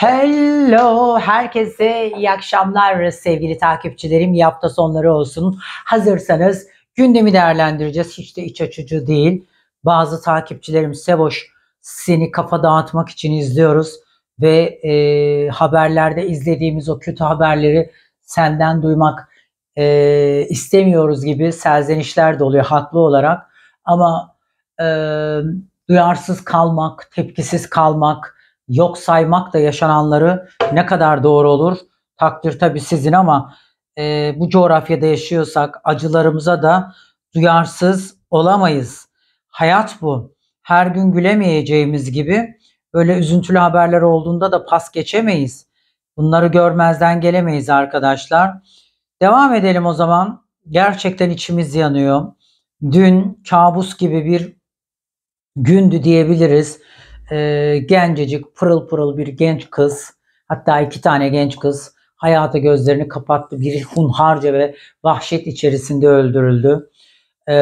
Hello, herkese iyi akşamlar sevgili takipçilerim. İyi hafta sonları olsun. Hazırsanız gündemi değerlendireceğiz. Hiç de iç açıcı değil. Bazı takipçilerim Seboş seni kafa dağıtmak için izliyoruz ve e, haberlerde izlediğimiz o kötü haberleri senden duymak e, istemiyoruz gibi serzenişler de oluyor haklı olarak. Ama e, duyarsız kalmak, tepkisiz kalmak, yok saymak da yaşananları ne kadar doğru olur takdir tabii sizin ama e, bu coğrafyada yaşıyorsak acılarımıza da duyarsız olamayız. Hayat bu. Her gün gülemeyeceğimiz gibi böyle üzüntülü haberler olduğunda da pas geçemeyiz. Bunları görmezden gelemeyiz arkadaşlar. Devam edelim o zaman. Gerçekten içimiz yanıyor. Dün kabus gibi bir gündü diyebiliriz e, gencecik pırıl pırıl bir genç kız hatta iki tane genç kız hayata gözlerini kapattı. Biri hunharca ve vahşet içerisinde öldürüldü. E,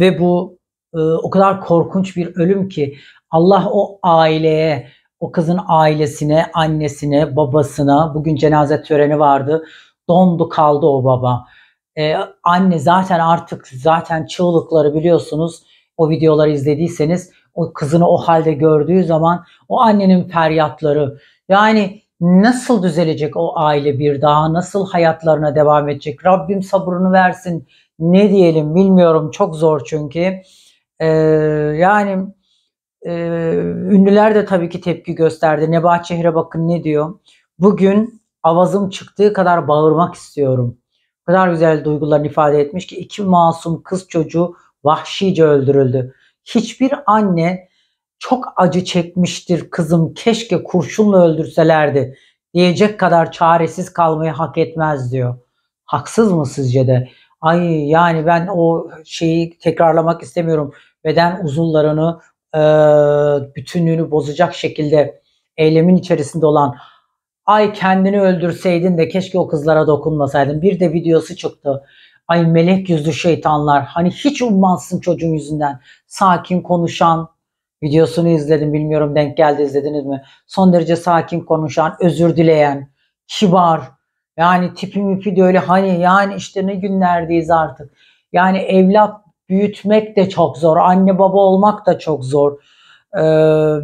ve bu e, o kadar korkunç bir ölüm ki Allah o aileye o kızın ailesine, annesine, babasına bugün cenaze töreni vardı. Dondu kaldı o baba. Ee, anne zaten artık zaten çığlıkları biliyorsunuz. O videoları izlediyseniz o kızını o halde gördüğü zaman o annenin feryatları yani nasıl düzelecek o aile bir daha nasıl hayatlarına devam edecek Rabbim sabrını versin ne diyelim bilmiyorum çok zor çünkü ee, yani e, ünlüler de tabii ki tepki gösterdi Nebahçehir'e bakın ne diyor bugün avazım çıktığı kadar bağırmak istiyorum o kadar güzel duygularını ifade etmiş ki iki masum kız çocuğu vahşice öldürüldü hiçbir anne çok acı çekmiştir kızım keşke kurşunla öldürselerdi diyecek kadar çaresiz kalmayı hak etmez diyor. Haksız mı sizce de? Ay yani ben o şeyi tekrarlamak istemiyorum. Beden uzuvlarını e, bütünlüğünü bozacak şekilde eylemin içerisinde olan ay kendini öldürseydin de keşke o kızlara dokunmasaydın. Bir de videosu çıktı. Ay melek yüzlü şeytanlar. Hani hiç ummazsın çocuğun yüzünden. Sakin konuşan, videosunu izledim bilmiyorum denk geldi izlediniz mi? Son derece sakin konuşan, özür dileyen, kibar. Yani tipi müpi de öyle hani yani işte ne günlerdeyiz artık. Yani evlat büyütmek de çok zor. Anne baba olmak da çok zor. Ee,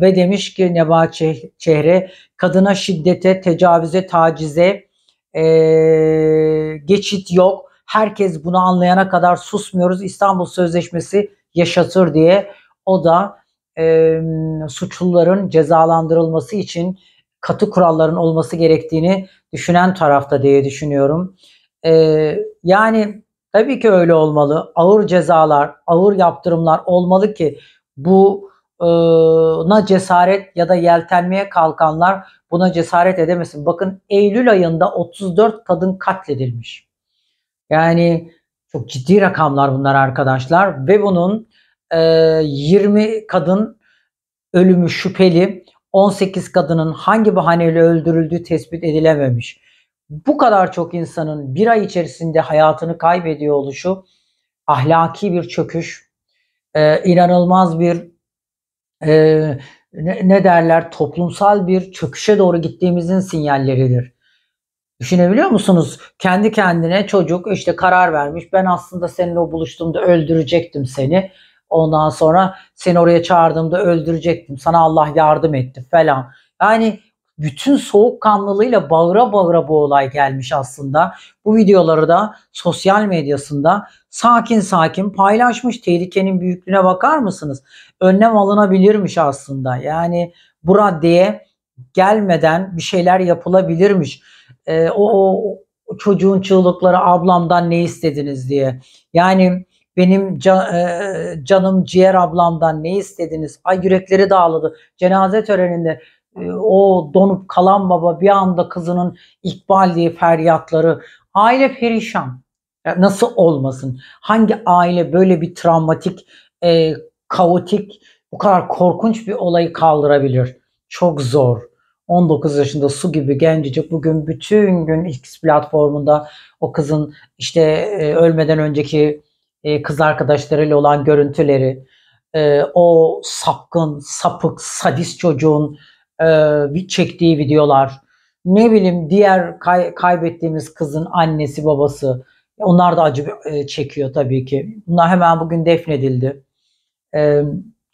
ve demiş ki Neba Çehre kadına şiddete, tecavüze, tacize ee, geçit yok. Herkes bunu anlayana kadar susmuyoruz. İstanbul Sözleşmesi yaşatır diye o da e, suçluların cezalandırılması için katı kuralların olması gerektiğini düşünen tarafta diye düşünüyorum. E, yani tabii ki öyle olmalı. Ağır cezalar, ağır yaptırımlar olmalı ki bu na cesaret ya da yeltenmeye kalkanlar buna cesaret edemesin. Bakın Eylül ayında 34 kadın katledilmiş. Yani çok ciddi rakamlar bunlar arkadaşlar ve bunun e, 20 kadın ölümü şüpheli 18 kadının hangi bahaneyle öldürüldüğü tespit edilememiş. Bu kadar çok insanın bir ay içerisinde hayatını kaybediyor oluşu ahlaki bir çöküş, e, inanılmaz bir e, ne, ne derler toplumsal bir çöküşe doğru gittiğimizin sinyalleridir. Düşünebiliyor musunuz? Kendi kendine çocuk işte karar vermiş. Ben aslında seninle o buluştuğumda öldürecektim seni. Ondan sonra seni oraya çağırdığımda öldürecektim. Sana Allah yardım etti falan. Yani bütün soğukkanlılığıyla bağıra bağıra bu olay gelmiş aslında. Bu videoları da sosyal medyasında sakin sakin paylaşmış. Tehlikenin büyüklüğüne bakar mısınız? Önlem alınabilirmiş aslında. Yani bu raddeye gelmeden bir şeyler yapılabilirmiş e, o, o çocuğun çığlıkları ablamdan ne istediniz diye. Yani benim can, e, canım ciğer ablamdan ne istediniz? Ay yürekleri dağladı. Cenaze töreninde e, o donup kalan baba bir anda kızının ikbal diye feryatları. Aile perişan. Ya nasıl olmasın? Hangi aile böyle bir travmatik, e, kaotik, bu kadar korkunç bir olayı kaldırabilir? Çok zor. 19 yaşında su gibi gencecik bugün bütün gün X platformunda o kızın işte e, ölmeden önceki e, kız arkadaşlarıyla olan görüntüleri, e, o sapkın, sapık, sadist çocuğun e, çektiği videolar, ne bileyim diğer kay, kaybettiğimiz kızın annesi, babası, onlar da acı e, çekiyor tabii ki. Bunlar hemen bugün defnedildi. E,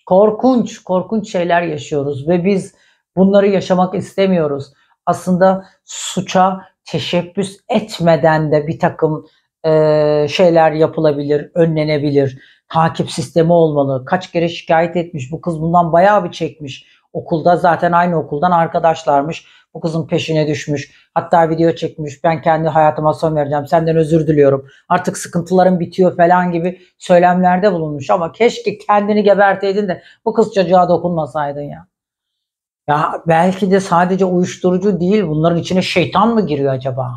korkunç, korkunç şeyler yaşıyoruz ve biz Bunları yaşamak istemiyoruz. Aslında suça teşebbüs etmeden de bir takım e, şeyler yapılabilir, önlenebilir. Takip sistemi olmalı. Kaç kere şikayet etmiş. Bu kız bundan bayağı bir çekmiş. Okulda zaten aynı okuldan arkadaşlarmış. Bu kızın peşine düşmüş. Hatta video çekmiş. Ben kendi hayatıma son vereceğim. Senden özür diliyorum. Artık sıkıntılarım bitiyor falan gibi söylemlerde bulunmuş. Ama keşke kendini geberteydin de bu kız çocuğa dokunmasaydın ya. Ya belki de sadece uyuşturucu değil bunların içine şeytan mı giriyor acaba?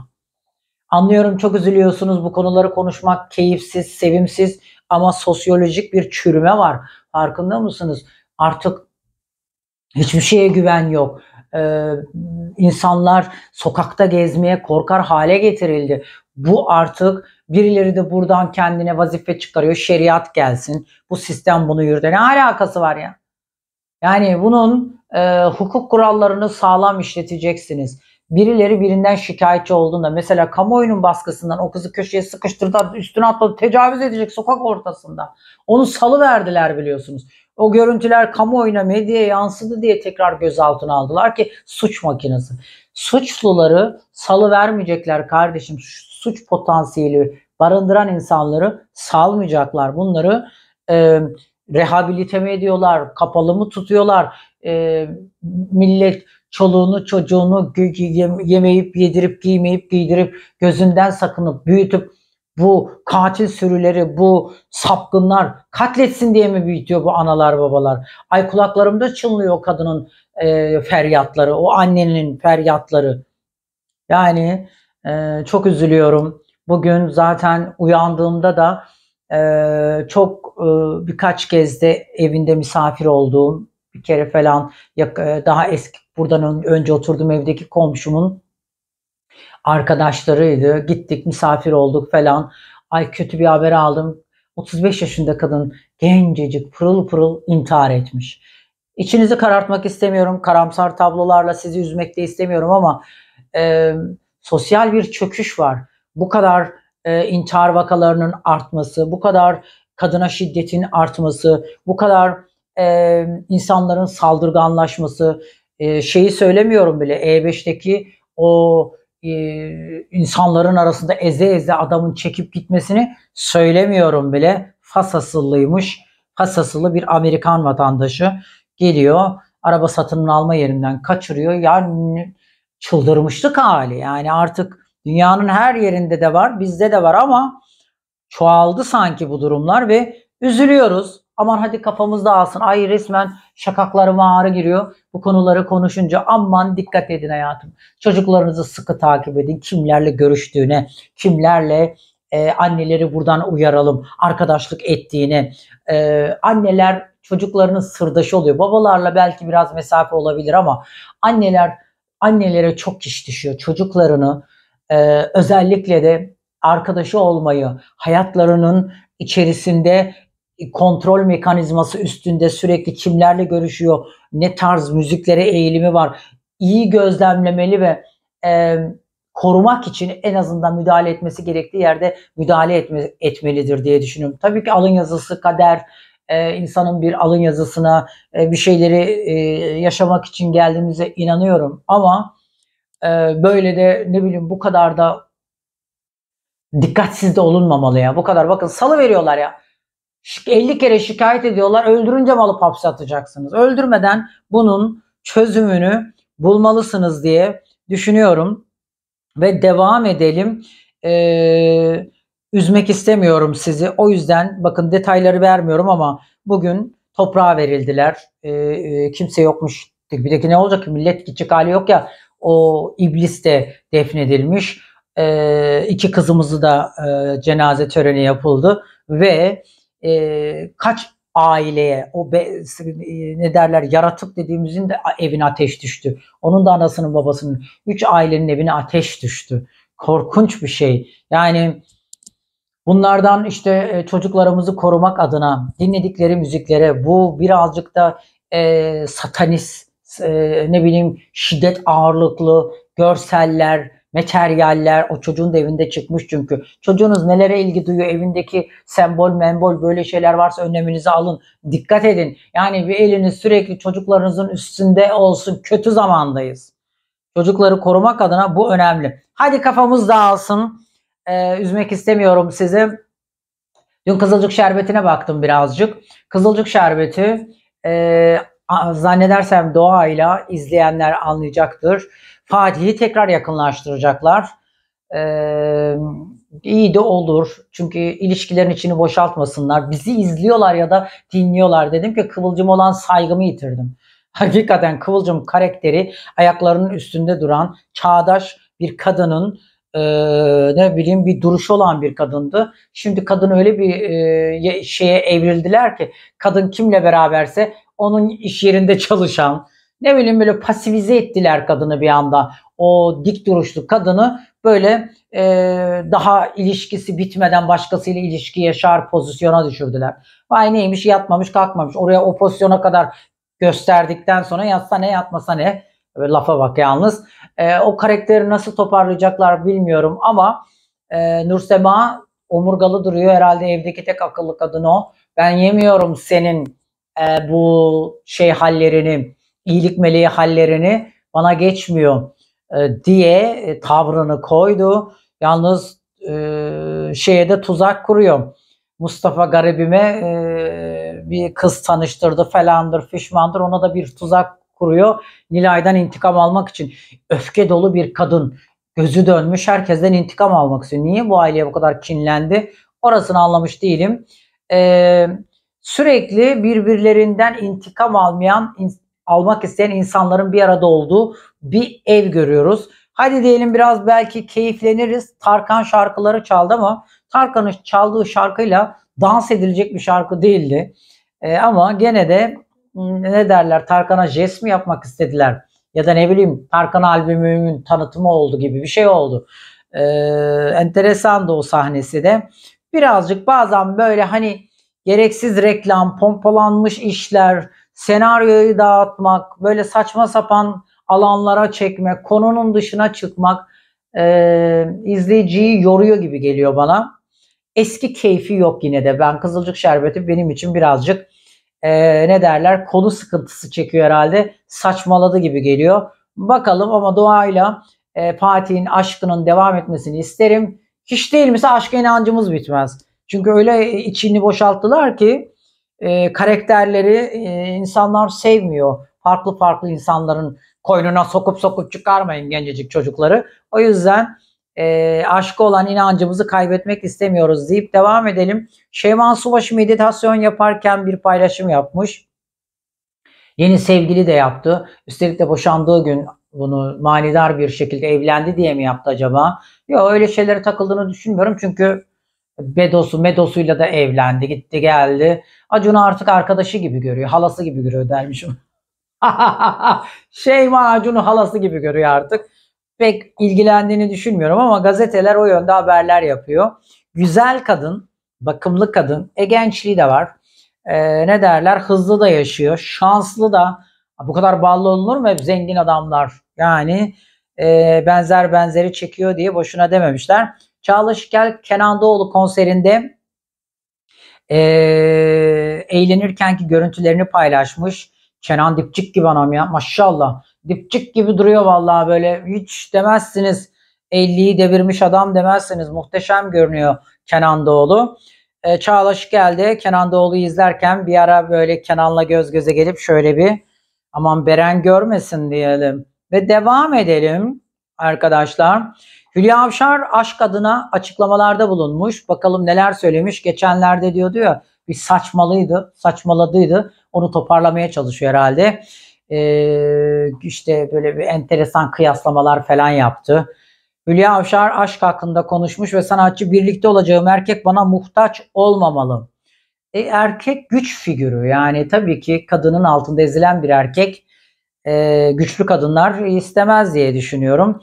Anlıyorum çok üzülüyorsunuz bu konuları konuşmak keyifsiz, sevimsiz ama sosyolojik bir çürüme var. Farkında mısınız? Artık hiçbir şeye güven yok. Ee, insanlar sokakta gezmeye korkar hale getirildi. Bu artık birileri de buradan kendine vazife çıkarıyor. Şeriat gelsin. Bu sistem bunu yürütene alakası var ya? Yani bunun e, hukuk kurallarını sağlam işleteceksiniz. Birileri birinden şikayetçi olduğunda mesela kamuoyunun baskısından o kızı köşeye sıkıştırdı üstüne atladı tecavüz edecek sokak ortasında. Onu salı verdiler biliyorsunuz. O görüntüler kamuoyuna medyaya yansıdı diye tekrar gözaltına aldılar ki suç makinesi. Suçluları salı vermeyecekler kardeşim. Suç potansiyeli barındıran insanları salmayacaklar. Bunları e, rehabilite mi ediyorlar, kapalı mı tutuyorlar, e, millet çoluğunu çocuğunu yemeyip yedirip giymeyip giydirip gözünden sakınıp büyütüp bu katil sürüleri, bu sapkınlar katletsin diye mi büyütüyor bu analar babalar? Ay kulaklarımda çınlıyor o kadının e, feryatları, o annenin feryatları. Yani e, çok üzülüyorum. Bugün zaten uyandığımda da e, çok e, birkaç kez de evinde misafir olduğum bir kere falan e, daha eski buradan önce oturduğum evdeki komşumun arkadaşlarıydı. Gittik misafir olduk falan. Ay kötü bir haber aldım. 35 yaşında kadın gencecik pırıl pırıl intihar etmiş. İçinizi karartmak istemiyorum. Karamsar tablolarla sizi üzmek de istemiyorum ama e, sosyal bir çöküş var. Bu kadar e, intihar vakalarının artması, bu kadar kadına şiddetin artması, bu kadar e, insanların saldırganlaşması, e, şeyi söylemiyorum bile E5'teki o e, insanların arasında eze eze adamın çekip gitmesini söylemiyorum bile. Fas asıllıymış. Fas asıllı bir Amerikan vatandaşı geliyor. Araba satın alma yerinden kaçırıyor. Yani çıldırmışlık hali. Yani artık dünyanın her yerinde de var, bizde de var ama çoğaldı sanki bu durumlar ve üzülüyoruz. Aman hadi kafamız dağılsın. Ay resmen şakaklarıma ağrı giriyor. Bu konuları konuşunca aman dikkat edin hayatım. Çocuklarınızı sıkı takip edin. Kimlerle görüştüğüne, kimlerle e, anneleri buradan uyaralım. Arkadaşlık ettiğine. E, anneler çocuklarının sırdaşı oluyor. Babalarla belki biraz mesafe olabilir ama anneler annelere çok iş düşüyor. Çocuklarını e, özellikle de arkadaşı olmayı, hayatlarının içerisinde e, kontrol mekanizması üstünde sürekli kimlerle görüşüyor, ne tarz müziklere eğilimi var, iyi gözlemlemeli ve e, korumak için en azından müdahale etmesi gerektiği yerde müdahale etme, etmelidir diye düşünüyorum. Tabii ki alın yazısı kader, e, insanın bir alın yazısına e, bir şeyleri e, yaşamak için geldiğimize inanıyorum ama e, böyle de ne bileyim bu kadar da Dikkatsiz de olunmamalı ya. Bu kadar bakın salı veriyorlar ya. 50 kere şikayet ediyorlar. Öldürünce malı alıp hapse atacaksınız? Öldürmeden bunun çözümünü bulmalısınız diye düşünüyorum. Ve devam edelim. Ee, üzmek istemiyorum sizi. O yüzden bakın detayları vermiyorum ama bugün toprağa verildiler. Ee, e, kimse yokmuş. Bir de ki ne olacak ki millet gidecek hali yok ya. O iblis de defnedilmiş. E, iki kızımızı da e, cenaze töreni yapıldı ve e, kaç aileye o be, e, ne derler yaratık dediğimizin de evine ateş düştü. Onun da anasının babasının üç ailenin evine ateş düştü. Korkunç bir şey. Yani bunlardan işte e, çocuklarımızı korumak adına dinledikleri müziklere bu birazcık da e, satanist e, ne bileyim şiddet ağırlıklı görseller materyaller o çocuğun da evinde çıkmış çünkü. Çocuğunuz nelere ilgi duyuyor? Evindeki sembol, membol böyle şeyler varsa önleminizi alın. Dikkat edin. Yani bir eliniz sürekli çocuklarınızın üstünde olsun. Kötü zamandayız. Çocukları korumak adına bu önemli. Hadi kafamız dağılsın. Ee, üzmek istemiyorum sizi. Dün kızılcık şerbetine baktım birazcık. Kızılcık şerbeti e, zannedersem doğayla izleyenler anlayacaktır. Fatih'i tekrar yakınlaştıracaklar. Ee, iyi de olur. Çünkü ilişkilerin içini boşaltmasınlar. Bizi izliyorlar ya da dinliyorlar. Dedim ki Kıvılcım olan saygımı yitirdim. Hakikaten Kıvılcım karakteri ayaklarının üstünde duran çağdaş bir kadının e, ne bileyim bir duruşu olan bir kadındı. Şimdi kadın öyle bir e, şeye evrildiler ki kadın kimle beraberse onun iş yerinde çalışan ne bileyim böyle pasivize ettiler kadını bir anda. O dik duruşlu kadını böyle e, daha ilişkisi bitmeden başkasıyla ilişki yaşar pozisyona düşürdüler. Vay neymiş yatmamış kalkmamış oraya o pozisyona kadar gösterdikten sonra yatsa ne yatmasa ne böyle lafa bak yalnız. E, o karakteri nasıl toparlayacaklar bilmiyorum ama e, Nursema omurgalı duruyor herhalde evdeki tek akıllı kadın o. Ben yemiyorum senin e, bu şey hallerini, iyilik meleği hallerini bana geçmiyor e, diye e, tavrını koydu. Yalnız e, şeye de tuzak kuruyor. Mustafa garibime e, bir kız tanıştırdı falandır fişmandır ona da bir tuzak kuruyor. Nilay'dan intikam almak için öfke dolu bir kadın gözü dönmüş herkesten intikam almak istiyor. Niye bu aileye bu kadar kinlendi? Orasını anlamış değilim. Ee, sürekli birbirlerinden intikam almayan, almak isteyen insanların bir arada olduğu bir ev görüyoruz. Hadi diyelim biraz belki keyifleniriz. Tarkan şarkıları çaldı ama Tarkan'ın çaldığı şarkıyla dans edilecek bir şarkı değildi. E, ama gene de hmm, ne derler Tarkan'a jest mi yapmak istediler? Ya da ne bileyim Tarkan albümünün tanıtımı oldu gibi bir şey oldu. E, enteresan da o sahnesi de. Birazcık bazen böyle hani gereksiz reklam, pompalanmış işler, senaryoyu dağıtmak, böyle saçma sapan alanlara çekmek, konunun dışına çıkmak e, izleyiciyi yoruyor gibi geliyor bana. Eski keyfi yok yine de. Ben Kızılcık Şerbeti benim için birazcık e, ne derler konu sıkıntısı çekiyor herhalde. Saçmaladı gibi geliyor. Bakalım ama doğayla e, Fatih'in aşkının devam etmesini isterim. Hiç değil ise aşka inancımız bitmez. Çünkü öyle e, içini boşalttılar ki e, karakterleri e, insanlar sevmiyor. Farklı farklı insanların koynuna sokup sokup çıkarmayın gencecik çocukları. O yüzden e, aşkı olan inancımızı kaybetmek istemiyoruz deyip devam edelim. Şeyman Subaşı meditasyon yaparken bir paylaşım yapmış. Yeni sevgili de yaptı. Üstelik de boşandığı gün bunu manidar bir şekilde evlendi diye mi yaptı acaba? Yok öyle şeylere takıldığını düşünmüyorum çünkü Bedosu Medosuyla da evlendi gitti geldi. Acun'u artık arkadaşı gibi görüyor. Halası gibi görüyor dermişim. Şeyma Acun'u halası gibi görüyor artık. Pek ilgilendiğini düşünmüyorum ama gazeteler o yönde haberler yapıyor. Güzel kadın, bakımlı kadın, e gençliği de var. E, ne derler hızlı da yaşıyor, şanslı da. Bu kadar ballı olunur mu hep zengin adamlar? Yani e, benzer benzeri çekiyor diye boşuna dememişler. Çağla Şikel Kenan Doğulu konserinde e, eğlenirkenki görüntülerini paylaşmış. Kenan dipçik gibi anam ya maşallah. Dipçik gibi duruyor vallahi böyle hiç demezsiniz 50'yi devirmiş adam demezsiniz. Muhteşem görünüyor Kenan Doğulu. E, Çağlaş geldi. Kenan Doğulu'yu izlerken bir ara böyle Kenan'la göz göze gelip şöyle bir aman Beren görmesin diyelim. Ve devam edelim arkadaşlar. Hülya Avşar aşk adına açıklamalarda bulunmuş. Bakalım neler söylemiş. Geçenlerde diyordu ya bir saçmalıydı, saçmaladıydı. Onu toparlamaya çalışıyor herhalde. Ee, işte böyle bir enteresan kıyaslamalar falan yaptı. Hülya Avşar aşk hakkında konuşmuş ve sanatçı birlikte olacağım erkek bana muhtaç olmamalı. E, erkek güç figürü yani tabii ki kadının altında ezilen bir erkek e, güçlü kadınlar istemez diye düşünüyorum.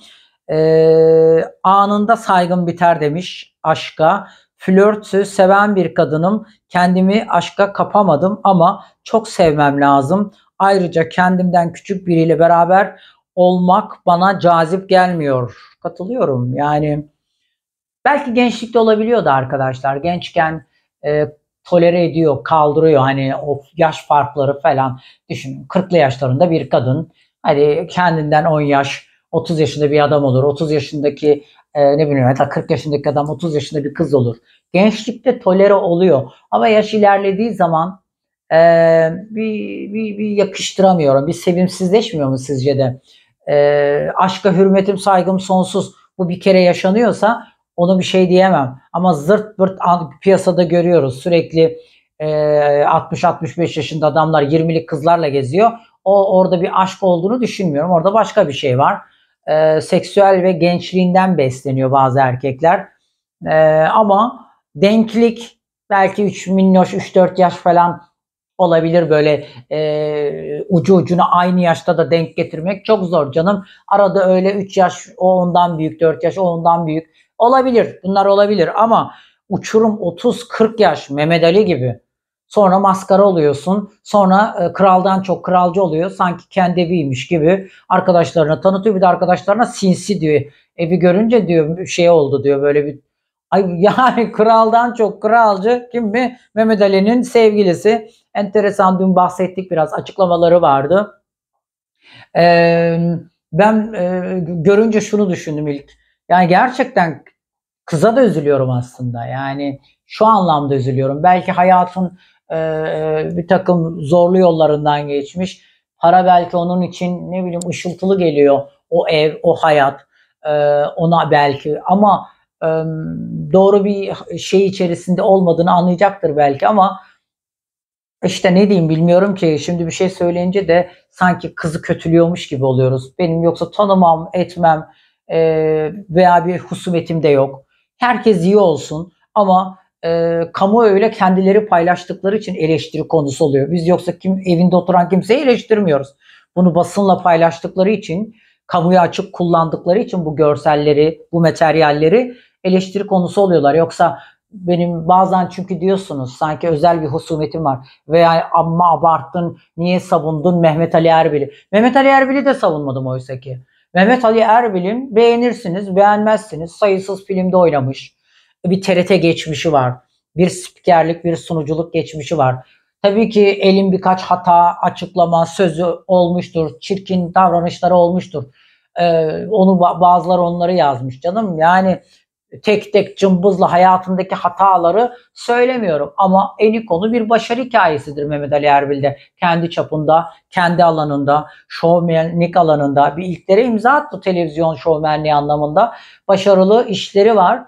Ee, anında saygım biter demiş aşka. Flörtü seven bir kadınım. Kendimi aşka kapamadım ama çok sevmem lazım. Ayrıca kendimden küçük biriyle beraber olmak bana cazip gelmiyor. Katılıyorum. Yani belki gençlikte olabiliyordu arkadaşlar. Gençken e, tolere ediyor, kaldırıyor hani o yaş farkları falan. Düşünün 40'lı yaşlarında bir kadın hani kendinden 10 yaş 30 yaşında bir adam olur. 30 yaşındaki e, ne bileyim hatta 40 yaşındaki adam 30 yaşında bir kız olur. Gençlikte tolere oluyor. Ama yaş ilerlediği zaman e, bir, bir, bir yakıştıramıyorum. Bir sevimsizleşmiyor mu sizce de? E, aşka hürmetim, saygım sonsuz. Bu bir kere yaşanıyorsa ona bir şey diyemem. Ama zırt pırt piyasada görüyoruz. Sürekli e, 60-65 yaşında adamlar 20'lik kızlarla geziyor. O orada bir aşk olduğunu düşünmüyorum. Orada başka bir şey var e, seksüel ve gençliğinden besleniyor bazı erkekler. E, ama denklik belki 3 minnoş 3-4 yaş falan olabilir böyle e, ucu ucuna aynı yaşta da denk getirmek çok zor canım. Arada öyle 3 yaş o ondan büyük 4 yaş o ondan büyük olabilir bunlar olabilir ama uçurum 30-40 yaş Mehmet Ali gibi Sonra maskara oluyorsun. Sonra e, kraldan çok kralcı oluyor. Sanki kendi eviymiş gibi arkadaşlarına tanıtıyor. Bir de arkadaşlarına sinsi diyor. Evi görünce diyor şey oldu diyor böyle bir Ay yani kraldan çok kralcı kim mi? Mehmet Ali'nin sevgilisi. Enteresan dün bahsettik biraz açıklamaları vardı. Ee, ben e, görünce şunu düşündüm ilk. Yani gerçekten kıza da üzülüyorum aslında. Yani şu anlamda üzülüyorum. Belki hayatın ee, bir takım zorlu yollarından geçmiş. Para belki onun için ne bileyim ışıltılı geliyor o ev, o hayat e, ona belki ama e, doğru bir şey içerisinde olmadığını anlayacaktır belki ama işte ne diyeyim bilmiyorum ki şimdi bir şey söyleyince de sanki kızı kötülüyormuş gibi oluyoruz. Benim yoksa tanımam, etmem e, veya bir husumetim de yok. Herkes iyi olsun ama e, ee, kamuoyuyla kendileri paylaştıkları için eleştiri konusu oluyor. Biz yoksa kim evinde oturan kimseyi eleştirmiyoruz. Bunu basınla paylaştıkları için, kamuya açık kullandıkları için bu görselleri, bu materyalleri eleştiri konusu oluyorlar. Yoksa benim bazen çünkü diyorsunuz sanki özel bir husumetim var veya amma abarttın niye savundun Mehmet Ali Erbil'i. Mehmet Ali Erbil'i de savunmadım oysa ki. Mehmet Ali Erbil'in beğenirsiniz beğenmezsiniz sayısız filmde oynamış bir TRT geçmişi var. Bir spikerlik, bir sunuculuk geçmişi var. Tabii ki elin birkaç hata, açıklama, sözü olmuştur. Çirkin davranışları olmuştur. Ee, onu bazıları onları yazmış canım. Yani tek tek cımbızla hayatındaki hataları söylemiyorum. Ama en iyi konu bir başarı hikayesidir Mehmet Ali Erbil'de. Kendi çapında, kendi alanında, şovmenlik alanında bir ilklere imza attı televizyon şovmenliği anlamında. Başarılı işleri var.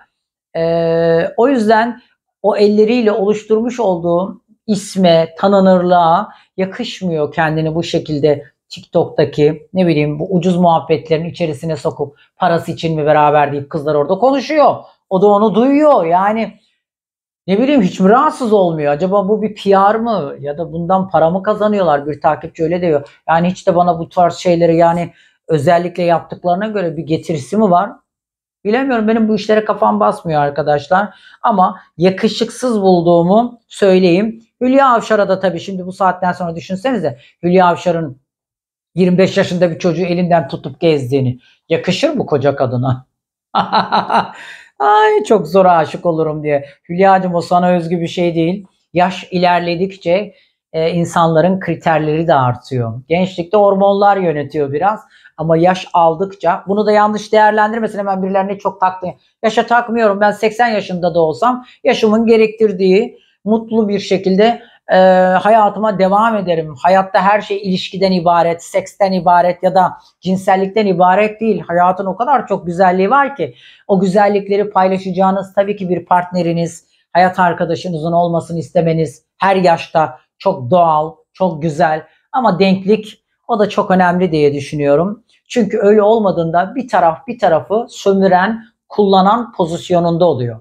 E, o yüzden o elleriyle oluşturmuş olduğu isme, tanınırlığa yakışmıyor kendini bu şekilde TikTok'taki ne bileyim bu ucuz muhabbetlerin içerisine sokup parası için mi beraber deyip kızlar orada konuşuyor. O da onu duyuyor. Yani ne bileyim hiç mi rahatsız olmuyor? Acaba bu bir PR mı? Ya da bundan para mı kazanıyorlar? Bir takipçi öyle diyor. Yani hiç de bana bu tarz şeyleri yani özellikle yaptıklarına göre bir getirisi mi var? Bilemiyorum benim bu işlere kafam basmıyor arkadaşlar. Ama yakışıksız bulduğumu söyleyeyim. Hülya Avşar'a da tabii şimdi bu saatten sonra düşünsenize Hülya Avşar'ın 25 yaşında bir çocuğu elinden tutup gezdiğini. Yakışır mı koca kadına? Ay çok zor aşık olurum diye. Hülya'cığım o sana özgü bir şey değil. Yaş ilerledikçe e, insanların kriterleri de artıyor. Gençlikte hormonlar yönetiyor biraz. Ama yaş aldıkça bunu da yanlış değerlendirmesin hemen birilerine çok taktı. Yaşa takmıyorum ben 80 yaşında da olsam yaşımın gerektirdiği mutlu bir şekilde e, hayatıma devam ederim. Hayatta her şey ilişkiden ibaret, seksten ibaret ya da cinsellikten ibaret değil. Hayatın o kadar çok güzelliği var ki o güzellikleri paylaşacağınız tabii ki bir partneriniz, hayat arkadaşınızın olmasını istemeniz her yaşta çok doğal, çok güzel ama denklik o da çok önemli diye düşünüyorum. Çünkü öyle olmadığında bir taraf bir tarafı sömüren, kullanan pozisyonunda oluyor.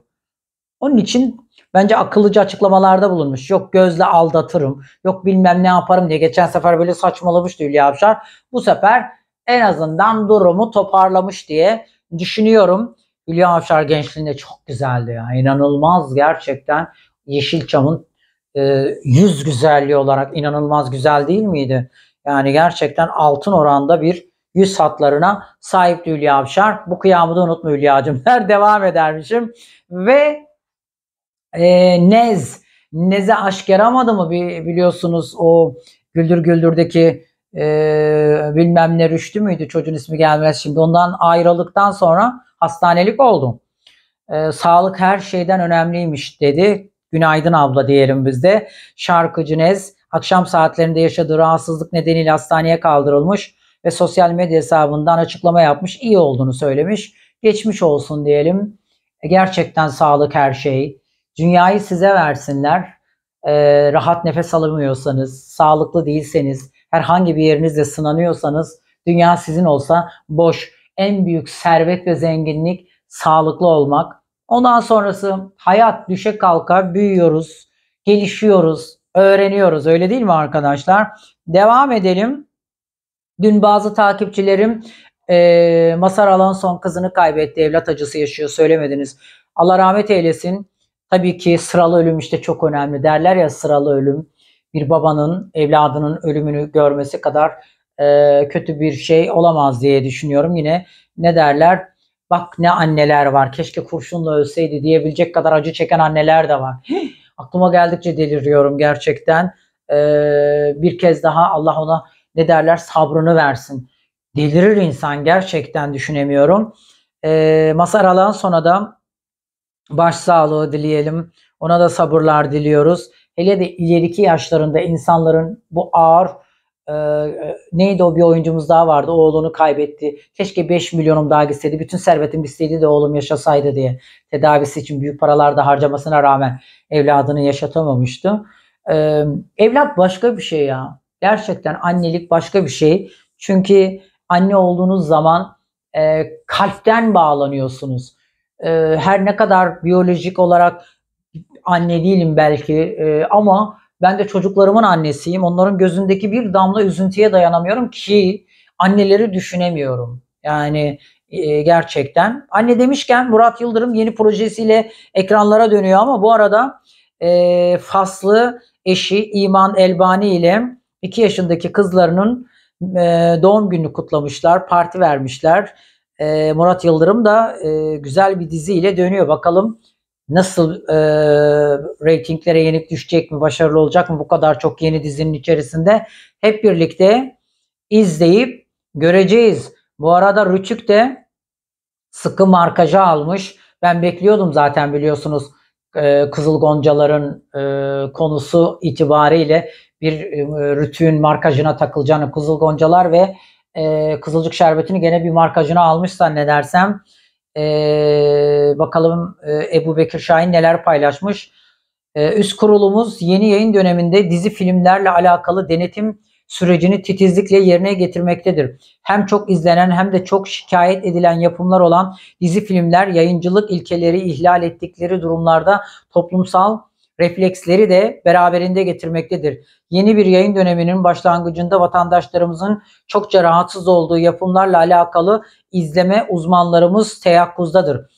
Onun için bence akıllıca açıklamalarda bulunmuş. Yok gözle aldatırım, yok bilmem ne yaparım diye. Geçen sefer böyle saçmalamıştı Hülya Avşar. Bu sefer en azından durumu toparlamış diye düşünüyorum. Hülya Avşar gençliğinde çok güzeldi ya. İnanılmaz gerçekten Yeşilçam'ın e, yüz güzelliği olarak inanılmaz güzel değil miydi? Yani gerçekten altın oranda bir yüz hatlarına sahip Hülya Avşar. Bu kıyamı da unutma Hülya'cığım Her Devam edermişim. Ve e, Nez. Nez'e aşk yaramadı mı biliyorsunuz o Güldür Güldür'deki e, bilmem ne Rüştü müydü çocuğun ismi gelmez şimdi. Ondan ayrıldıktan sonra hastanelik oldum. E, sağlık her şeyden önemliymiş dedi. Günaydın abla diyelim bizde. Şarkıcı Nez akşam saatlerinde yaşadığı rahatsızlık nedeniyle hastaneye kaldırılmış ve sosyal medya hesabından açıklama yapmış. iyi olduğunu söylemiş. Geçmiş olsun diyelim. E, gerçekten sağlık her şey. Dünyayı size versinler. Ee, rahat nefes alamıyorsanız, sağlıklı değilseniz, herhangi bir yerinizde sınanıyorsanız dünya sizin olsa boş. En büyük servet ve zenginlik sağlıklı olmak. Ondan sonrası hayat düşe kalka büyüyoruz, gelişiyoruz, öğreniyoruz. Öyle değil mi arkadaşlar? Devam edelim. Dün bazı takipçilerim e, Masar son kızını kaybetti. Evlat acısı yaşıyor söylemediniz. Allah rahmet eylesin. Tabii ki sıralı ölüm işte çok önemli derler ya sıralı ölüm. Bir babanın evladının ölümünü görmesi kadar e, kötü bir şey olamaz diye düşünüyorum. Yine ne derler? Bak ne anneler var. Keşke kurşunla ölseydi diyebilecek kadar acı çeken anneler de var. aklıma geldikçe deliriyorum gerçekten. E, bir kez daha Allah ona ne derler sabrını versin. Delirir insan gerçekten düşünemiyorum. E, Masar Alanson'a da başsağlığı dileyelim. Ona da sabırlar diliyoruz. Hele de ileriki yaşlarında insanların bu ağır e, e neydi o bir oyuncumuz daha vardı oğlunu kaybetti. Keşke 5 milyonum daha gitseydi. Bütün servetim isteydi de oğlum yaşasaydı diye. Tedavisi için büyük paralar da harcamasına rağmen evladını yaşatamamıştı. E, evlat başka bir şey ya. Gerçekten annelik başka bir şey. Çünkü anne olduğunuz zaman e, kalpten bağlanıyorsunuz. E, her ne kadar biyolojik olarak anne değilim belki e, ama ben de çocuklarımın annesiyim. Onların gözündeki bir damla üzüntüye dayanamıyorum ki anneleri düşünemiyorum. Yani e, gerçekten. Anne demişken Murat Yıldırım yeni projesiyle ekranlara dönüyor ama bu arada e, Faslı eşi İman Elbani ile 2 yaşındaki kızlarının e, doğum günü kutlamışlar, parti vermişler. E, Murat Yıldırım da e, güzel bir diziyle dönüyor. Bakalım nasıl e, reytinglere yenik düşecek mi, başarılı olacak mı bu kadar çok yeni dizinin içerisinde. Hep birlikte izleyip göreceğiz. Bu arada Rüçük de sıkı markaja almış. Ben bekliyordum zaten biliyorsunuz e, Kızıl Goncalar'ın e, konusu itibariyle bir e, rütüğün markajına takılacağını kızıl goncalar ve e, kızılcık şerbetini gene bir markajına almış zannedersem. E, bakalım e, Ebu Bekir Şahin neler paylaşmış. E, üst kurulumuz yeni yayın döneminde dizi filmlerle alakalı denetim sürecini titizlikle yerine getirmektedir. Hem çok izlenen hem de çok şikayet edilen yapımlar olan dizi filmler yayıncılık ilkeleri ihlal ettikleri durumlarda toplumsal refleksleri de beraberinde getirmektedir. Yeni bir yayın döneminin başlangıcında vatandaşlarımızın çokça rahatsız olduğu yapımlarla alakalı izleme uzmanlarımız teyakkuzdadır.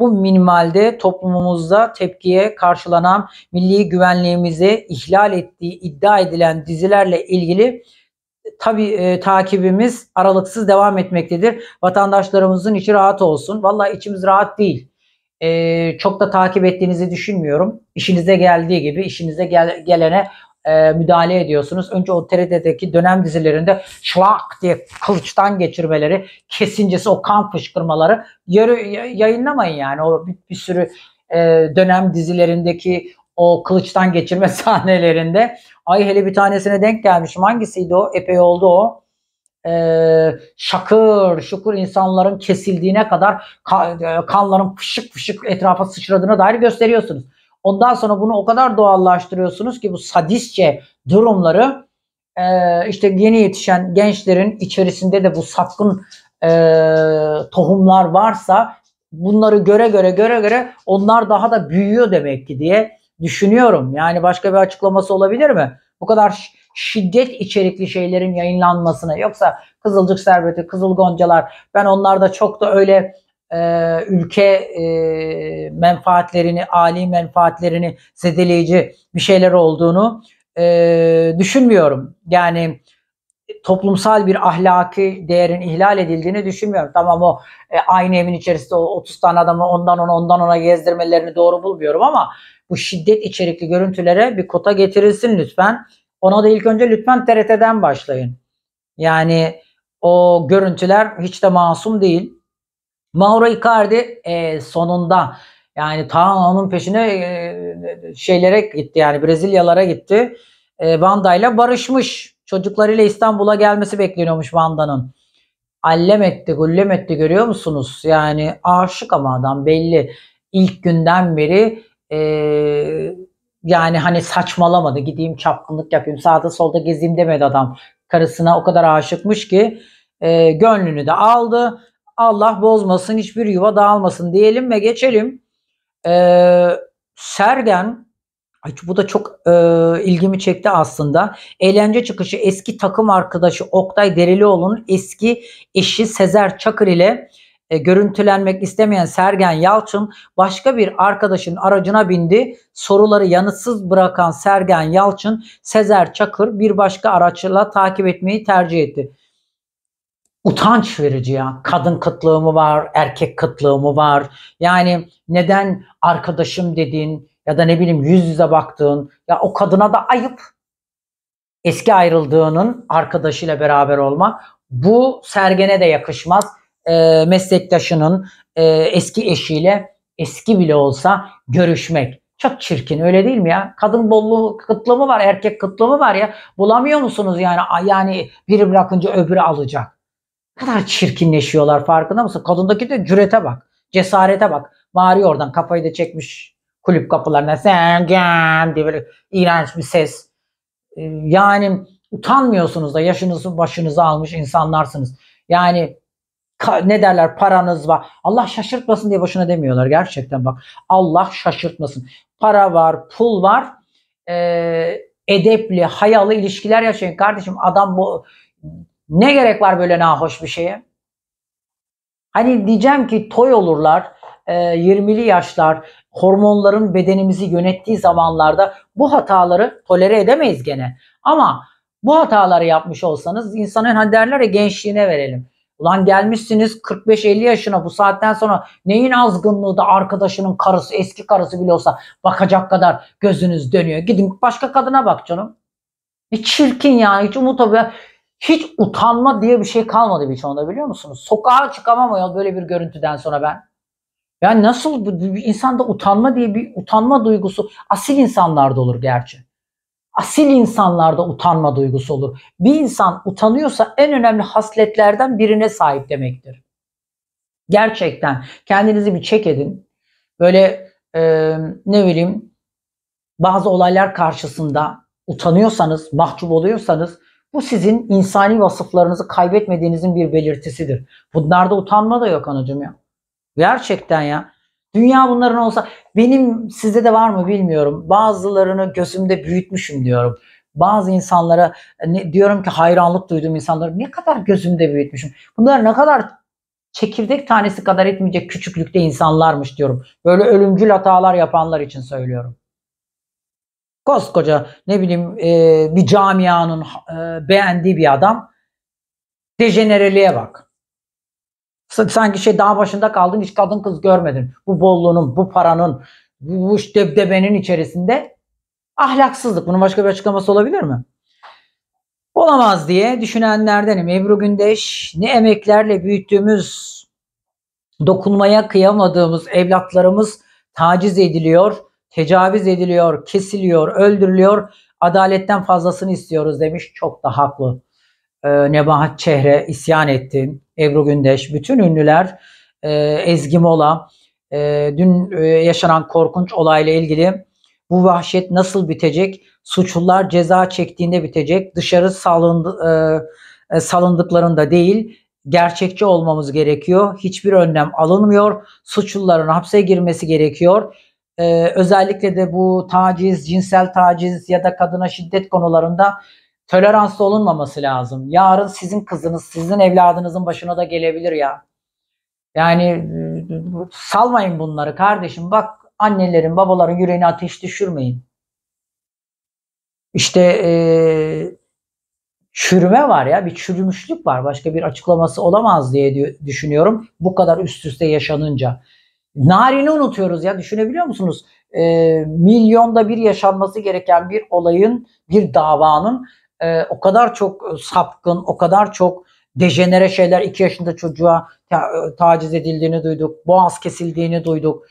Bu minimalde toplumumuzda tepkiye karşılanan milli güvenliğimizi ihlal ettiği iddia edilen dizilerle ilgili tabi e, takibimiz aralıksız devam etmektedir. Vatandaşlarımızın içi rahat olsun. Valla içimiz rahat değil e, çok da takip ettiğinizi düşünmüyorum. İşinize geldiği gibi işinize gel, gelene e, müdahale ediyorsunuz. Önce o TRT'deki dönem dizilerinde şlak diye kılıçtan geçirmeleri, kesincesi o kan fışkırmaları yarı, yayınlamayın yani. O bir, bir sürü e, dönem dizilerindeki o kılıçtan geçirme sahnelerinde. Ay hele bir tanesine denk gelmişim. Hangisiydi o? Epey oldu o e, şakır şukur insanların kesildiğine kadar e, kanların fışık fışık etrafa sıçradığına dair gösteriyorsunuz. Ondan sonra bunu o kadar doğallaştırıyorsunuz ki bu sadistçe durumları e, işte yeni yetişen gençlerin içerisinde de bu sapkın e, tohumlar varsa bunları göre göre göre göre onlar daha da büyüyor demek ki diye düşünüyorum. Yani başka bir açıklaması olabilir mi? Bu kadar şiddet içerikli şeylerin yayınlanmasına yoksa Kızılcık Serveti, Kızıl Goncalar ben onlarda çok da öyle e, ülke e, menfaatlerini, ali menfaatlerini zedeleyici bir şeyler olduğunu e, düşünmüyorum. Yani toplumsal bir ahlaki değerin ihlal edildiğini düşünmüyorum. Tamam o e, aynı evin içerisinde o 30 tane adamı ondan ona ondan ona gezdirmelerini doğru bulmuyorum ama bu şiddet içerikli görüntülere bir kota getirilsin lütfen. Ona da ilk önce lütfen TRT'den başlayın. Yani o görüntüler hiç de masum değil. Mauro Icardi e, sonunda yani ta onun peşine e, şeylere gitti yani Brezilyalara gitti. E, ile barışmış. Çocuklarıyla İstanbul'a gelmesi bekleniyormuş Vanda'nın. Allem etti, gullem etti görüyor musunuz? Yani aşık ama adam belli. İlk günden beri e, yani hani saçmalamadı gideyim çapkınlık yapayım sağda solda gezeyim demedi adam. Karısına o kadar aşıkmış ki e, gönlünü de aldı. Allah bozmasın hiçbir yuva dağılmasın diyelim ve geçelim. E, Sergen Ay, bu da çok e, ilgimi çekti aslında. Eğlence çıkışı eski takım arkadaşı Oktay Derelioğlu'nun eski eşi Sezer Çakır ile e, görüntülenmek istemeyen Sergen Yalçın başka bir arkadaşının aracına bindi. Soruları yanıtsız bırakan Sergen Yalçın Sezer Çakır bir başka araçla takip etmeyi tercih etti. Utanç verici ya. Kadın kıtlığı mı var, erkek kıtlığı mı var? Yani neden arkadaşım dediğin ya da ne bileyim yüz yüze baktığın ya o kadına da ayıp. Eski ayrıldığının arkadaşıyla beraber olmak Bu Sergen'e de yakışmaz e, meslektaşının e, eski eşiyle eski bile olsa görüşmek. Çok çirkin öyle değil mi ya? Kadın bolluğu kıtlığı mı var, erkek kıtlığı mı var ya. Bulamıyor musunuz yani? Yani biri bırakınca öbürü alacak. Ne kadar çirkinleşiyorlar farkında mısın? Kadındaki de cürete bak. Cesarete bak. Bağırıyor oradan kafayı da çekmiş kulüp kapılarına. Sen gel diye böyle iğrenç bir ses. E, yani utanmıyorsunuz da yaşınızı başınıza almış insanlarsınız. Yani ne derler paranız var. Allah şaşırtmasın diye boşuna demiyorlar gerçekten bak. Allah şaşırtmasın. Para var, pul var. Ee, edepli, hayalı ilişkiler yaşayın kardeşim. Adam bu ne gerek var böyle nahoş bir şeye? Hani diyeceğim ki toy olurlar. 20'li e, yaşlar hormonların bedenimizi yönettiği zamanlarda bu hataları tolere edemeyiz gene. Ama bu hataları yapmış olsanız insanın hani derler ya gençliğine verelim. Ulan gelmişsiniz 45-50 yaşına bu saatten sonra neyin azgınlığı da arkadaşının karısı eski karısı bile olsa bakacak kadar gözünüz dönüyor. Gidin başka kadına bak canım. Ne çirkin ya hiç umut abi. Hiç utanma diye bir şey kalmadı bir çoğunda biliyor musunuz? Sokağa çıkamam ya böyle bir görüntüden sonra ben. Yani nasıl bir insanda utanma diye bir utanma duygusu asil insanlarda olur gerçi asil insanlarda utanma duygusu olur. Bir insan utanıyorsa en önemli hasletlerden birine sahip demektir. Gerçekten kendinizi bir çek edin. Böyle e, ne bileyim bazı olaylar karşısında utanıyorsanız, mahcup oluyorsanız bu sizin insani vasıflarınızı kaybetmediğinizin bir belirtisidir. Bunlarda utanma da yok anacım ya. Gerçekten ya. Dünya bunların olsa benim sizde de var mı bilmiyorum. Bazılarını gözümde büyütmüşüm diyorum. Bazı insanlara ne, diyorum ki hayranlık duyduğum insanları ne kadar gözümde büyütmüşüm. Bunlar ne kadar çekirdek tanesi kadar etmeyecek küçüklükte insanlarmış diyorum. Böyle ölümcül hatalar yapanlar için söylüyorum. Koskoca ne bileyim e, bir camianın e, beğendiği bir adam dejenereliğe bak sanki şey daha başında kaldın hiç kadın kız görmedin. Bu bolluğunun, bu paranın, bu, bu debdebenin içerisinde ahlaksızlık. Bunun başka bir açıklaması olabilir mi? Olamaz diye düşünenlerdenim. Ebru Gündeş ne emeklerle büyüttüğümüz, dokunmaya kıyamadığımız evlatlarımız taciz ediliyor, tecavüz ediliyor, kesiliyor, öldürülüyor. Adaletten fazlasını istiyoruz demiş. Çok da haklı. Ee, Nebahat Çehre isyan etti. Ebru Gündeş, bütün ünlüler, e, Ezgi Mola, e, dün e, yaşanan korkunç olayla ilgili bu vahşet nasıl bitecek? Suçlular ceza çektiğinde bitecek. Dışarı salındı, e, e salındıklarında değil, gerçekçi olmamız gerekiyor. Hiçbir önlem alınmıyor. Suçluların hapse girmesi gerekiyor. Ee, özellikle de bu taciz, cinsel taciz ya da kadına şiddet konularında toleranslı olunmaması lazım. Yarın sizin kızınız, sizin evladınızın başına da gelebilir ya. Yani e, salmayın bunları kardeşim. Bak annelerin, babaların yüreğini ateş düşürmeyin. İşte e, çürüme var ya bir çürümüşlük var. Başka bir açıklaması olamaz diye düşünüyorum. Bu kadar üst üste yaşanınca. Narini unutuyoruz ya düşünebiliyor musunuz? E, milyonda bir yaşanması gereken bir olayın, bir davanın e, o kadar çok e, sapkın, o kadar çok dejenere şeyler iki yaşında çocuğa e, taciz edildiğini duyduk. Boğaz kesildiğini duyduk.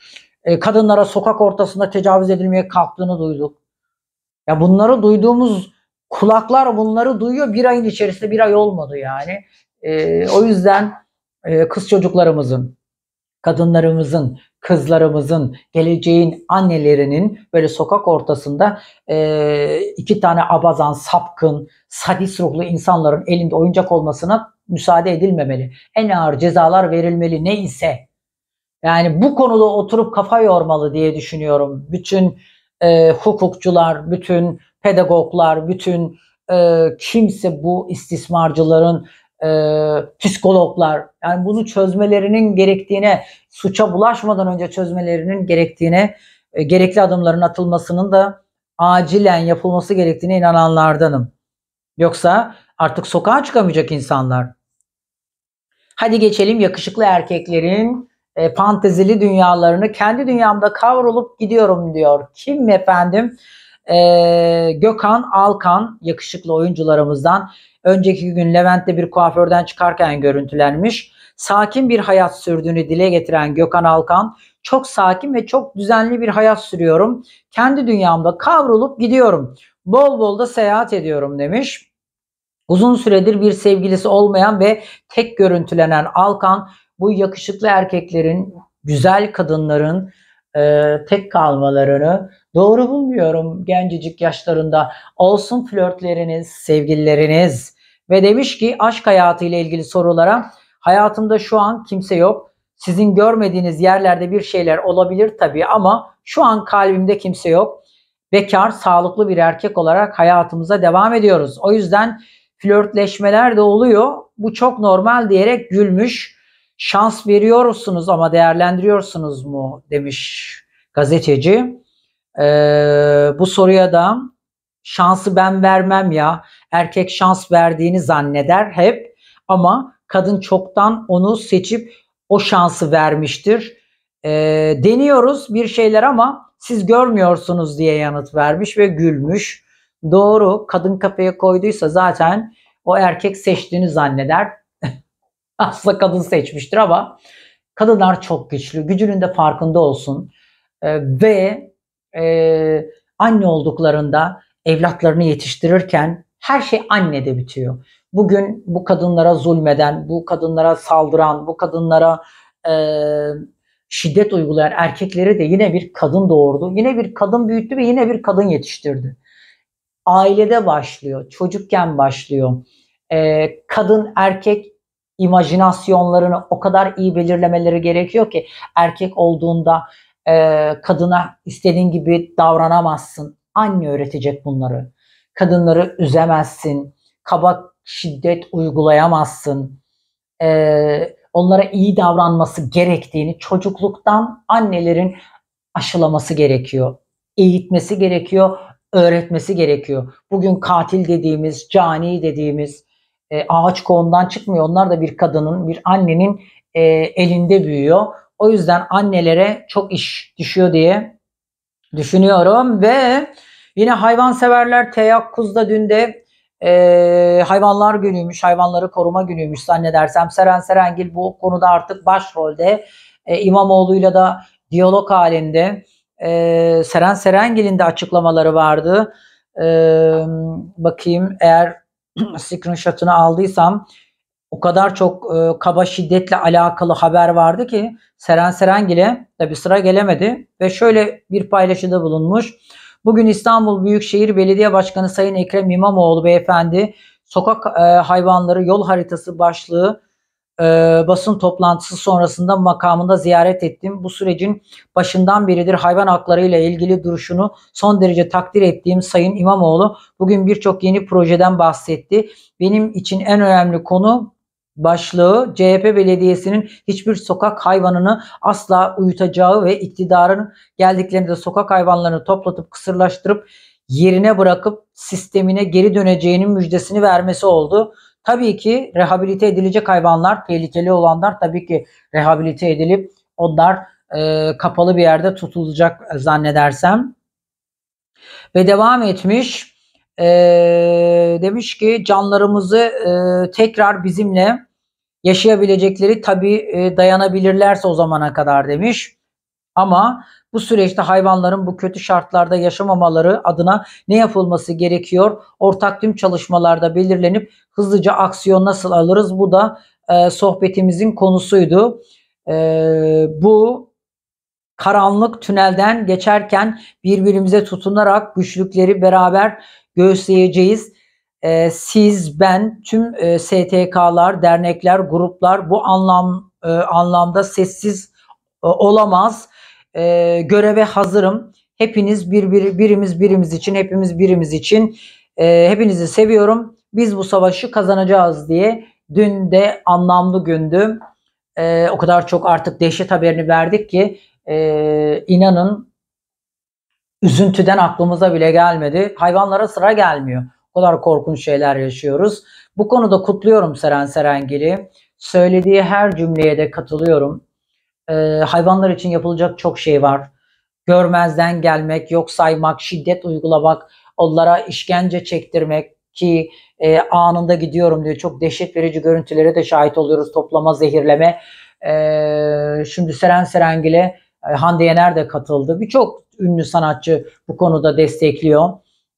E, kadınlara sokak ortasında tecavüz edilmeye kalktığını duyduk. Ya bunları duyduğumuz kulaklar bunları duyuyor. Bir ayın içerisinde bir ay olmadı yani. E, o yüzden e, kız çocuklarımızın kadınlarımızın, kızlarımızın, geleceğin annelerinin böyle sokak ortasında e, iki tane abazan, sapkın, sadist ruhlu insanların elinde oyuncak olmasına müsaade edilmemeli. En ağır cezalar verilmeli neyse. Yani bu konuda oturup kafa yormalı diye düşünüyorum. Bütün e, hukukçular, bütün pedagoglar, bütün e, kimse bu istismarcıların e, psikologlar yani bunu çözmelerinin gerektiğine suça bulaşmadan önce çözmelerinin gerektiğine e, gerekli adımların atılmasının da acilen yapılması gerektiğine inananlardanım. Yoksa artık sokağa çıkamayacak insanlar. Hadi geçelim yakışıklı erkeklerin e, fantezili dünyalarını kendi dünyamda kavrulup gidiyorum diyor. Kim efendim? e, Gökhan Alkan yakışıklı oyuncularımızdan önceki gün Levent'te bir kuaförden çıkarken görüntülenmiş. Sakin bir hayat sürdüğünü dile getiren Gökhan Alkan çok sakin ve çok düzenli bir hayat sürüyorum. Kendi dünyamda kavrulup gidiyorum. Bol bol da seyahat ediyorum demiş. Uzun süredir bir sevgilisi olmayan ve tek görüntülenen Alkan bu yakışıklı erkeklerin, güzel kadınların e, tek kalmalarını Doğru bulmuyorum gencecik yaşlarında. Olsun flörtleriniz, sevgilileriniz. Ve demiş ki aşk hayatı ile ilgili sorulara hayatımda şu an kimse yok. Sizin görmediğiniz yerlerde bir şeyler olabilir tabii ama şu an kalbimde kimse yok. Bekar, sağlıklı bir erkek olarak hayatımıza devam ediyoruz. O yüzden flörtleşmeler de oluyor. Bu çok normal diyerek gülmüş. Şans veriyorsunuz ama değerlendiriyorsunuz mu demiş gazeteci. Ee, bu soruya da şansı ben vermem ya. Erkek şans verdiğini zanneder hep ama kadın çoktan onu seçip o şansı vermiştir. E, deniyoruz bir şeyler ama siz görmüyorsunuz diye yanıt vermiş ve gülmüş. Doğru kadın kafaya koyduysa zaten o erkek seçtiğini zanneder. asla kadın seçmiştir ama kadınlar çok güçlü. Gücünün de farkında olsun. E, ve e, anne olduklarında evlatlarını yetiştirirken her şey annede bitiyor. Bugün bu kadınlara zulmeden, bu kadınlara saldıran, bu kadınlara e, şiddet uygulayan erkekleri de yine bir kadın doğurdu. Yine bir kadın büyüttü ve yine bir kadın yetiştirdi. Ailede başlıyor, çocukken başlıyor. E, kadın erkek imajinasyonlarını o kadar iyi belirlemeleri gerekiyor ki erkek olduğunda e, kadına istediğin gibi davranamazsın. Anne öğretecek bunları. Kadınları üzemezsin. Kaba şiddet uygulayamazsın. E, onlara iyi davranması gerektiğini çocukluktan annelerin aşılaması gerekiyor. Eğitmesi gerekiyor, öğretmesi gerekiyor. Bugün katil dediğimiz, cani dediğimiz e, ağaç kolundan çıkmıyor. Onlar da bir kadının, bir annenin e, elinde büyüyor o yüzden annelere çok iş düşüyor diye düşünüyorum ve yine hayvanseverler teyakkuzda dün de e, hayvanlar günüymüş, hayvanları koruma günüymüş zannedersem. Seren Serengil bu konuda artık başrolde. E, İmamoğlu'yla da diyalog halinde. E, Seren Serengil'in de açıklamaları vardı. E, bakayım eğer screenshot'ını aldıysam o kadar çok e, kaba şiddetle alakalı haber vardı ki Seren Serengil'e tabi sıra gelemedi ve şöyle bir paylaşıda bulunmuş. Bugün İstanbul Büyükşehir Belediye Başkanı Sayın Ekrem İmamoğlu beyefendi sokak e, hayvanları yol haritası başlığı e, basın toplantısı sonrasında makamında ziyaret ettim. Bu sürecin başından biridir hayvan hakları ile ilgili duruşunu son derece takdir ettiğim Sayın İmamoğlu bugün birçok yeni projeden bahsetti. Benim için en önemli konu başlığı CHP belediyesinin hiçbir sokak hayvanını asla uyutacağı ve iktidarın geldiklerinde sokak hayvanlarını toplatıp kısırlaştırıp yerine bırakıp sistemine geri döneceğinin müjdesini vermesi oldu. Tabii ki rehabilite edilecek hayvanlar, tehlikeli olanlar tabii ki rehabilite edilip onlar e, kapalı bir yerde tutulacak zannedersem. Ve devam etmiş. E, demiş ki canlarımızı e, tekrar bizimle yaşayabilecekleri tabi e, dayanabilirlerse o zamana kadar demiş. Ama bu süreçte hayvanların bu kötü şartlarda yaşamamaları adına ne yapılması gerekiyor? Ortak tüm çalışmalarda belirlenip hızlıca aksiyon nasıl alırız? Bu da e, sohbetimizin konusuydu. E, bu karanlık tünelden geçerken birbirimize tutunarak güçlükleri beraber göğüsleyeceğiz e, siz, ben, tüm e, STK'lar, dernekler, gruplar bu anlam e, anlamda sessiz e, olamaz. E, göreve hazırım. Hepiniz bir, bir birimiz birimiz için, hepimiz birimiz için. E, hepinizi seviyorum. Biz bu savaşı kazanacağız diye dün de anlamlı gündü. E, ee, o kadar çok artık dehşet haberini verdik ki e, inanın üzüntüden aklımıza bile gelmedi. Hayvanlara sıra gelmiyor. O kadar korkunç şeyler yaşıyoruz. Bu konuda kutluyorum Seren Serengil'i. Söylediği her cümleye de katılıyorum. Ee, hayvanlar için yapılacak çok şey var. Görmezden gelmek, yok saymak, şiddet uygulamak, onlara işkence çektirmek ki e, anında gidiyorum diyor. Çok dehşet verici görüntülere de şahit oluyoruz. Toplama, zehirleme. Ee, şimdi Seren Serengil'e e, Hande Yener de katıldı. Birçok ünlü sanatçı bu konuda destekliyor.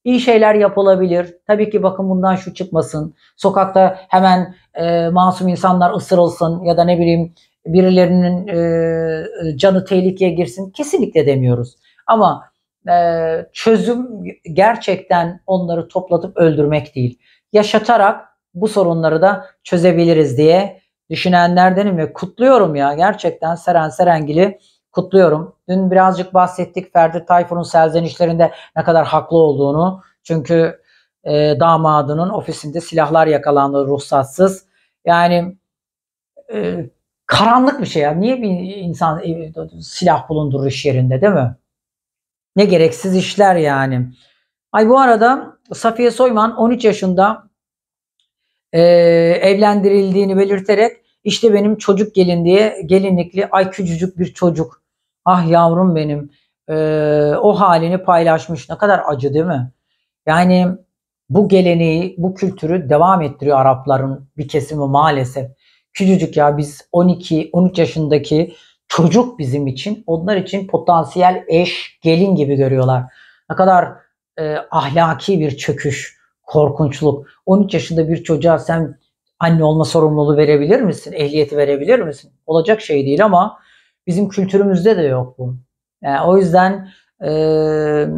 İyi şeyler yapılabilir. Tabii ki bakın bundan şu çıkmasın. Sokakta hemen e, masum insanlar ısırılsın ya da ne bileyim birilerinin e, canı tehlikeye girsin. Kesinlikle demiyoruz. Ama e, çözüm gerçekten onları toplatıp öldürmek değil. Yaşatarak bu sorunları da çözebiliriz diye düşünenlerdenim ve kutluyorum ya gerçekten Seren Serengil'i kutluyorum. Dün birazcık bahsettik Ferdi Tayfur'un serzenişlerinde ne kadar haklı olduğunu. Çünkü e, damadının ofisinde silahlar yakalandı ruhsatsız. Yani e, karanlık bir şey ya. Niye bir insan e, silah bulundurur iş yerinde değil mi? Ne gereksiz işler yani. Ay bu arada Safiye Soyman 13 yaşında e, evlendirildiğini belirterek işte benim çocuk gelin diye gelinlikli ay küçücük bir çocuk. Ah yavrum benim e, o halini paylaşmış. Ne kadar acı değil mi? Yani bu geleneği, bu kültürü devam ettiriyor Arapların bir kesimi maalesef. Küçücük ya biz 12-13 yaşındaki çocuk bizim için onlar için potansiyel eş, gelin gibi görüyorlar. Ne kadar e, ahlaki bir çöküş, korkunçluk. 13 yaşında bir çocuğa sen anne olma sorumluluğu verebilir misin? Ehliyeti verebilir misin? Olacak şey değil ama bizim kültürümüzde de yok bu. Yani o yüzden e,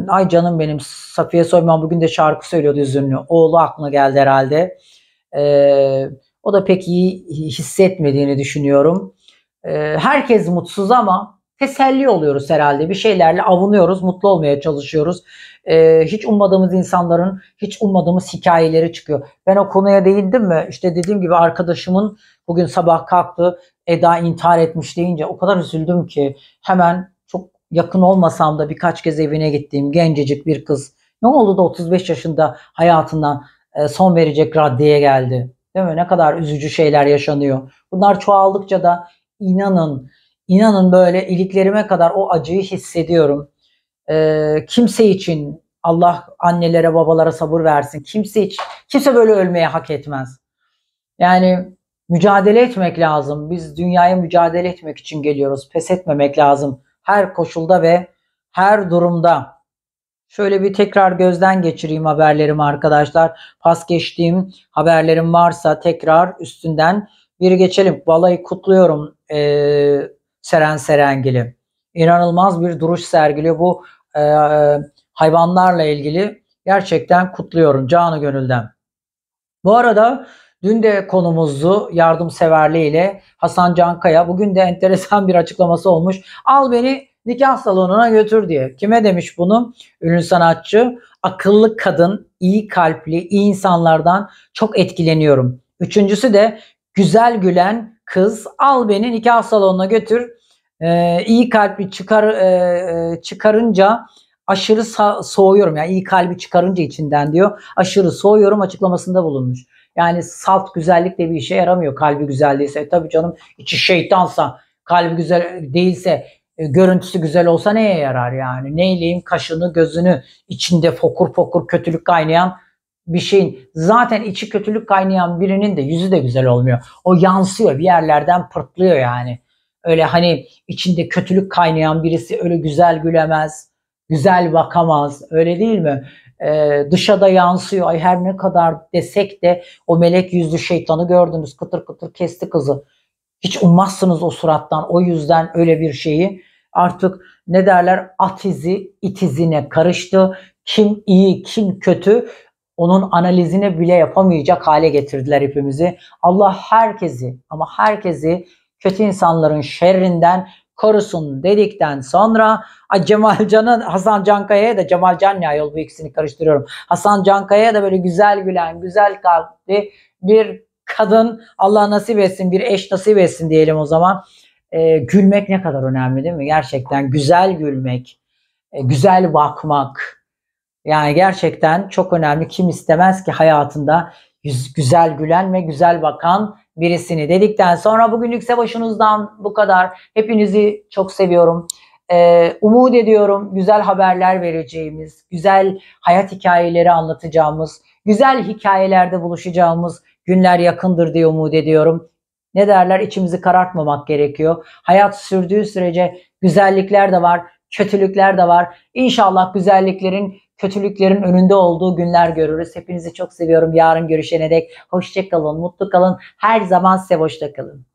ay canım benim Safiye Soyman bugün de şarkı söylüyordu üzünlü. Oğlu aklına geldi herhalde. E, o da pek iyi hissetmediğini düşünüyorum. E, herkes mutsuz ama teselli oluyoruz herhalde. Bir şeylerle avunuyoruz, mutlu olmaya çalışıyoruz. Ee, hiç ummadığımız insanların, hiç ummadığımız hikayeleri çıkıyor. Ben o konuya değindim mi? İşte dediğim gibi arkadaşımın bugün sabah kalktı, Eda intihar etmiş deyince o kadar üzüldüm ki hemen çok yakın olmasam da birkaç kez evine gittiğim gencecik bir kız. Ne oldu da 35 yaşında hayatından e, son verecek raddeye geldi. Değil mi? Ne kadar üzücü şeyler yaşanıyor. Bunlar çoğaldıkça da inanın İnanın böyle iliklerime kadar o acıyı hissediyorum. E, kimse için Allah annelere babalara sabır versin. Kimse hiç kimse böyle ölmeye hak etmez. Yani mücadele etmek lazım. Biz dünyaya mücadele etmek için geliyoruz. Pes etmemek lazım. Her koşulda ve her durumda. Şöyle bir tekrar gözden geçireyim haberlerimi arkadaşlar. Pas geçtiğim haberlerim varsa tekrar üstünden bir geçelim. Balayı kutluyorum. Ee, Seren Serengil'i. İnanılmaz bir duruş sergiliyor. Bu e, hayvanlarla ilgili gerçekten kutluyorum canı gönülden. Bu arada dün de konumuzdu yardımseverliğiyle Hasan Cankaya. Bugün de enteresan bir açıklaması olmuş. Al beni nikah salonuna götür diye. Kime demiş bunu? Ünlü sanatçı. Akıllı kadın, iyi kalpli, iyi insanlardan çok etkileniyorum. Üçüncüsü de güzel gülen, kız al beni nikah salonuna götür. Ee, e, iyi kalbi çıkar e, çıkarınca aşırı soğuyorum. Yani iyi kalbi çıkarınca içinden diyor. Aşırı soğuyorum açıklamasında bulunmuş. Yani salt güzellik de bir işe yaramıyor kalbi güzel değilse. E, tabii canım içi şeytansa, kalbi güzel değilse, e, görüntüsü güzel olsa neye yarar yani? Neyleyim kaşını, gözünü içinde fokur fokur kötülük kaynayan bir şeyin zaten içi kötülük kaynayan birinin de yüzü de güzel olmuyor. O yansıyor bir yerlerden pırtlıyor yani. Öyle hani içinde kötülük kaynayan birisi öyle güzel gülemez, güzel bakamaz öyle değil mi? Ee, dışa da yansıyor. Ay her ne kadar desek de o melek yüzlü şeytanı gördünüz kıtır kıtır kesti kızı. Hiç ummazsınız o surattan o yüzden öyle bir şeyi. Artık ne derler atizi itizine karıştı. Kim iyi kim kötü onun analizini bile yapamayacak hale getirdiler hepimizi. Allah herkesi ama herkesi kötü insanların şerrinden korusun dedikten sonra Cemal Can'ın Hasan Cankaya'ya da Cemal Can ya yol bu ikisini karıştırıyorum. Hasan Cankaya'ya da böyle güzel gülen, güzel kalpli bir kadın Allah nasip etsin, bir eş nasip etsin diyelim o zaman. Ee, gülmek ne kadar önemli değil mi? Gerçekten güzel gülmek, e, güzel bakmak, yani gerçekten çok önemli. Kim istemez ki hayatında yüz, güzel gülen ve güzel bakan birisini dedikten sonra bugünlük savaşınızdan bu kadar. Hepinizi çok seviyorum. Ee, umut ediyorum güzel haberler vereceğimiz, güzel hayat hikayeleri anlatacağımız, güzel hikayelerde buluşacağımız günler yakındır diye umut ediyorum. Ne derler içimizi karartmamak gerekiyor. Hayat sürdüğü sürece güzellikler de var, kötülükler de var. İnşallah güzelliklerin kötülüklerin önünde olduğu günler görürüz. Hepinizi çok seviyorum. Yarın görüşene dek hoşça kalın, mutlu kalın. Her zaman size hoşça kalın.